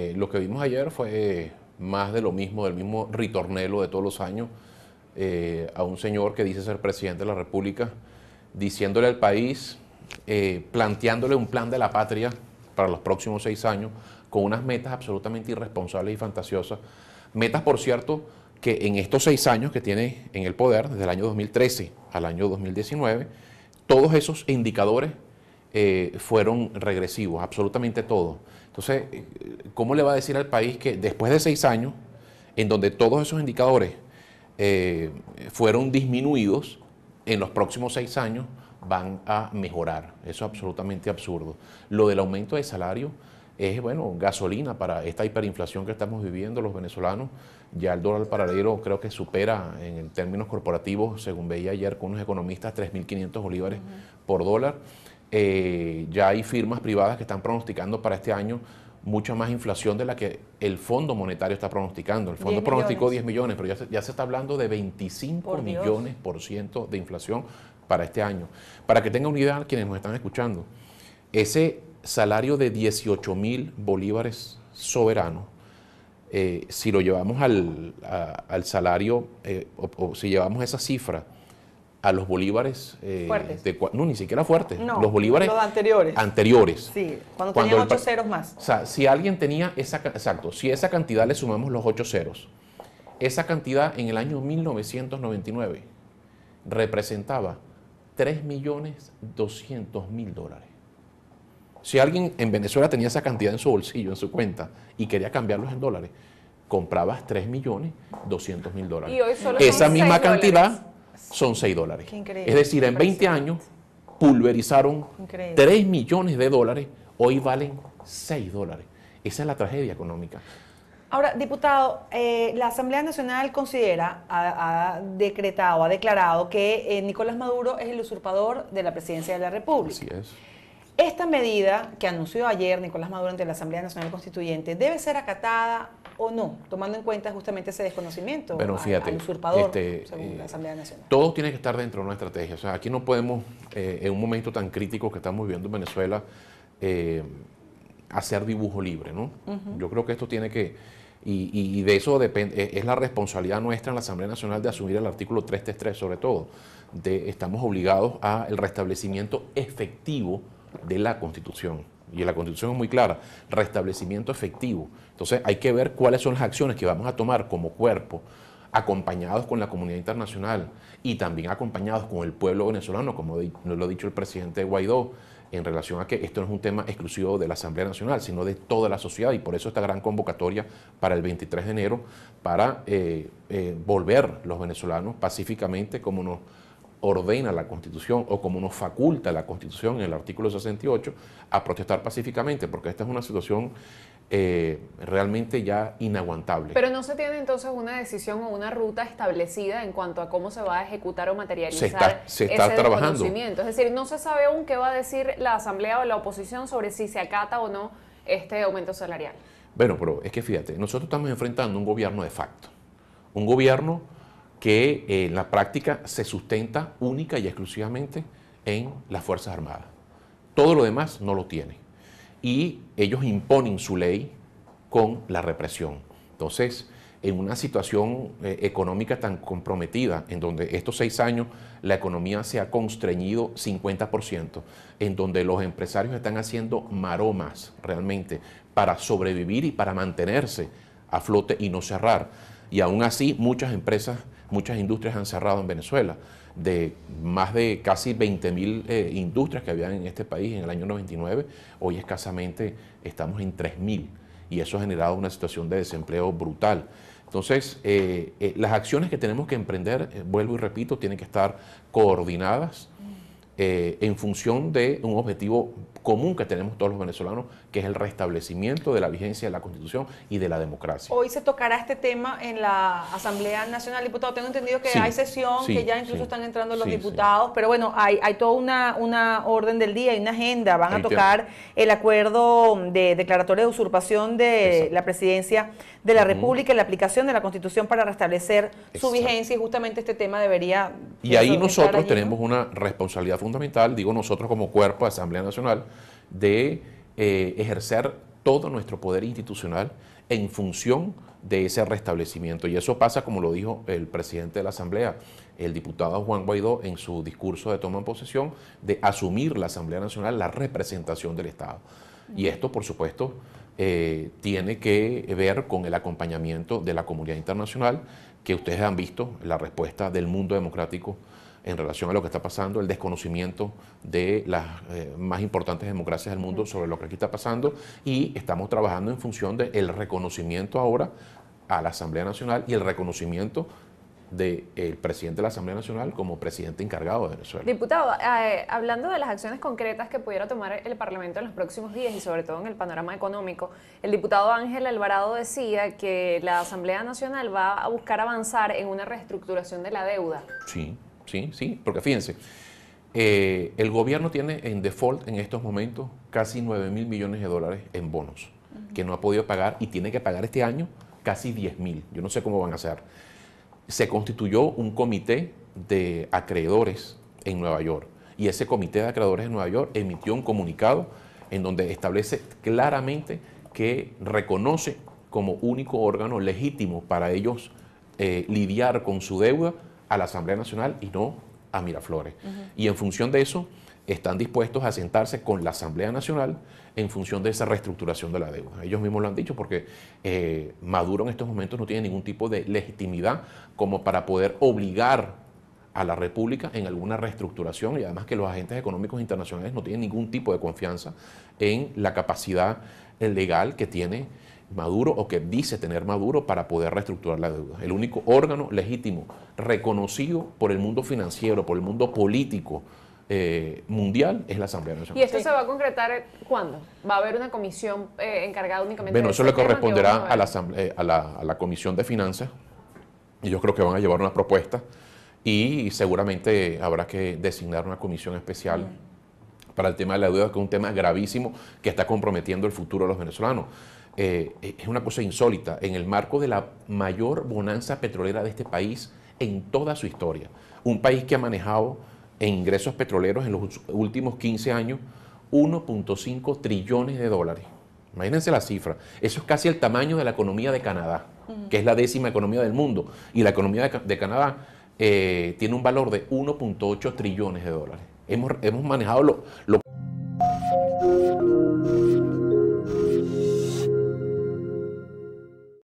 Eh, lo que vimos ayer fue más de lo mismo, del mismo ritornelo de todos los años, eh, a un señor que dice ser presidente de la República, diciéndole al país, eh, planteándole un plan de la patria para los próximos seis años, con unas metas absolutamente irresponsables y fantasiosas. Metas, por cierto, que en estos seis años que tiene en el poder, desde el año 2013 al año 2019, todos esos indicadores fueron regresivos, absolutamente todos. Entonces, ¿cómo le va a decir al país que después de seis años, en donde todos esos indicadores eh, fueron disminuidos, en los próximos seis años van a mejorar? Eso es absolutamente absurdo. Lo del aumento de salario es, bueno, gasolina para esta hiperinflación que estamos viviendo los venezolanos. Ya el dólar paralelo creo que supera en términos corporativos, según veía ayer con unos economistas, 3.500 bolívares por dólar. Eh, ya hay firmas privadas que están pronosticando para este año mucha más inflación de la que el Fondo Monetario está pronosticando. El Fondo pronosticó 10 millones, pero ya se, está hablando de 25 millones por ciento de inflación para este año. Para que tengan idea, quienes nos están escuchando, ese salario de 18 mil bolívares soberanos, eh, si lo llevamos al, salario, eh, o si llevamos esa cifra, a los bolívares eh, no ni siquiera fuertes los bolívares los anteriores anteriores sí cuando, tenían ocho ceros más o sea si alguien tenía esa exacto si esa cantidad le sumamos los ocho ceros esa cantidad en el año 1999 representaba mil dólares si alguien en Venezuela tenía esa cantidad en su bolsillo en su cuenta y quería cambiarlos en dólares comprabas 3.200.000 dólares y hoy solo esa misma cantidad son 6 dólares. Es decir, en 20 años pulverizaron 3 millones de dólares, hoy valen 6 dólares. Esa es la tragedia económica. Ahora, diputado, eh, la Asamblea Nacional considera, ha, decretado, ha declarado que eh, Nicolás Maduro es el usurpador de la presidencia de la República. Así es. Esta medida que anunció ayer Nicolás Maduro ante la Asamblea Nacional Constituyente debe ser acatada o no, tomando en cuenta justamente ese desconocimiento al, usurpador, este, según la eh, Asamblea Nacional. Todo tiene que estar dentro de una estrategia. O sea, aquí no podemos, eh, en un momento tan crítico que estamos viviendo en Venezuela, eh, hacer dibujo libre, ¿no? Yo creo que esto tiene que. Y, de eso depende, e, es la responsabilidad nuestra en la Asamblea Nacional de asumir el artículo 333, sobre todo, de estamos obligados el restablecimiento efectivo de la Constitución y la Constitución es muy clara, restablecimiento efectivo. Entonces hay que ver cuáles son las acciones que vamos a tomar como cuerpo, acompañados con la comunidad internacional y también acompañados con el pueblo venezolano, como lo ha dicho el presidente Guaidó, en relación a que esto no es un tema exclusivo de la Asamblea Nacional, sino de toda la sociedad y por eso esta gran convocatoria para el 23 de enero para eh, eh, volver los venezolanos pacíficamente como nos ordena la Constitución o como nos faculta la Constitución en el artículo 68 a protestar pacíficamente, porque esta es una situación eh, realmente ya inaguantable. Pero no se tiene entonces una decisión o una ruta establecida en cuanto a cómo se va a ejecutar o materializar se está, se está trabajando. Es decir, no se sabe aún qué va a decir la Asamblea o la oposición sobre si se acata o no este aumento salarial. Bueno, pero es que fíjate, nosotros estamos enfrentando un gobierno de facto, un gobierno que eh, en la práctica se sustenta única y exclusivamente en las Fuerzas Armadas. Todo lo demás no lo tiene. Y ellos imponen su ley con la represión. Entonces, en una situación eh, económica tan comprometida, en donde estos seis años la economía se ha constreñido 50%, en donde los empresarios están haciendo maromas realmente para sobrevivir y para mantenerse a flote y no cerrar. Y aún así muchas empresas Muchas industrias han cerrado en Venezuela. De más de casi 20.000 mil eh, industrias que había en este país en el año 99, hoy escasamente estamos en 3000 mil. Y eso ha generado una situación de desempleo brutal. Entonces, eh, eh, las acciones que tenemos que emprender, vuelvo y repito, tienen que estar coordinadas en función de un objetivo común que tenemos todos los venezolanos, que es el restablecimiento de la vigencia de la Constitución y de la democracia. Hoy se tocará este tema en la Asamblea Nacional, diputado. Tengo entendido que hay sesión, que ya incluso están entrando los diputados, pero bueno, hay, toda una, orden del día, y una agenda. Van a tocar el acuerdo de declaratoria de usurpación de la presidencia de la República y la aplicación de la Constitución para restablecer su vigencia y justamente este tema debería... Y ahí nosotros tenemos una responsabilidad fundamental, digo nosotros como cuerpo de Asamblea Nacional, de eh, ejercer todo nuestro poder institucional en función de ese restablecimiento. Y eso pasa, como lo dijo el presidente de la Asamblea, el diputado Juan Guaidó, en su discurso de toma en posesión, de asumir la Asamblea Nacional la representación del Estado. Y esto, por supuesto, eh, tiene que ver con el acompañamiento de la comunidad internacional, que ustedes han visto la respuesta del mundo democrático en relación a lo que está pasando, el desconocimiento de las eh, más importantes democracias del mundo sobre lo que aquí está pasando y estamos trabajando en función del el reconocimiento ahora a la Asamblea Nacional y el reconocimiento del de eh, presidente de la Asamblea Nacional como presidente encargado de Venezuela. Diputado, eh, hablando de las acciones concretas que pudiera tomar el Parlamento en los próximos días y sobre todo en el panorama económico, el diputado Ángel Alvarado decía que la Asamblea Nacional va a buscar avanzar en una reestructuración de la deuda. Sí. Sí, sí, porque fíjense, eh, el gobierno tiene en default en estos momentos casi 9 mil millones de dólares en bonos que no ha podido pagar y tiene que pagar este año casi 10 mil. Yo no sé cómo van a hacer. Se constituyó un comité de acreedores en Nueva York y ese comité de acreedores en Nueva York emitió un comunicado en donde establece claramente que reconoce como único órgano legítimo para ellos eh, lidiar con su deuda a la Asamblea Nacional y no a Miraflores. Y en función de eso, están dispuestos a sentarse con la Asamblea Nacional en función de esa reestructuración de la deuda. Ellos mismos lo han dicho porque eh, Maduro en estos momentos no tiene ningún tipo de legitimidad como para poder obligar a la República en alguna reestructuración y además que los agentes económicos internacionales no tienen ningún tipo de confianza en la capacidad eh, legal que tiene Maduro o que dice tener Maduro para poder reestructurar la deuda. El único órgano legítimo reconocido por el mundo financiero, por el mundo político eh, mundial es la Asamblea Nacional. ¿Y esto se va a concretar eh, cuándo? ¿Va a haber una comisión eh, encargada únicamente bueno, eso? le corresponderá a, la asamblea, a, la, Comisión de Finanzas. Y yo creo que van a llevar una propuesta y seguramente habrá que designar una comisión especial. para el tema de la deuda, que es un tema gravísimo que está comprometiendo el futuro de los venezolanos. Eh, es una cosa insólita, en el marco de la mayor bonanza petrolera de este país en toda su historia. Un país que ha manejado en ingresos petroleros en los últimos 15 años 1.5 trillones de dólares. Imagínense la cifra. Eso es casi el tamaño de la economía de Canadá, que es la décima economía del mundo. Y la economía de, Canadá eh, tiene un valor de 1.8 trillones de dólares. Hemos, manejado lo, lo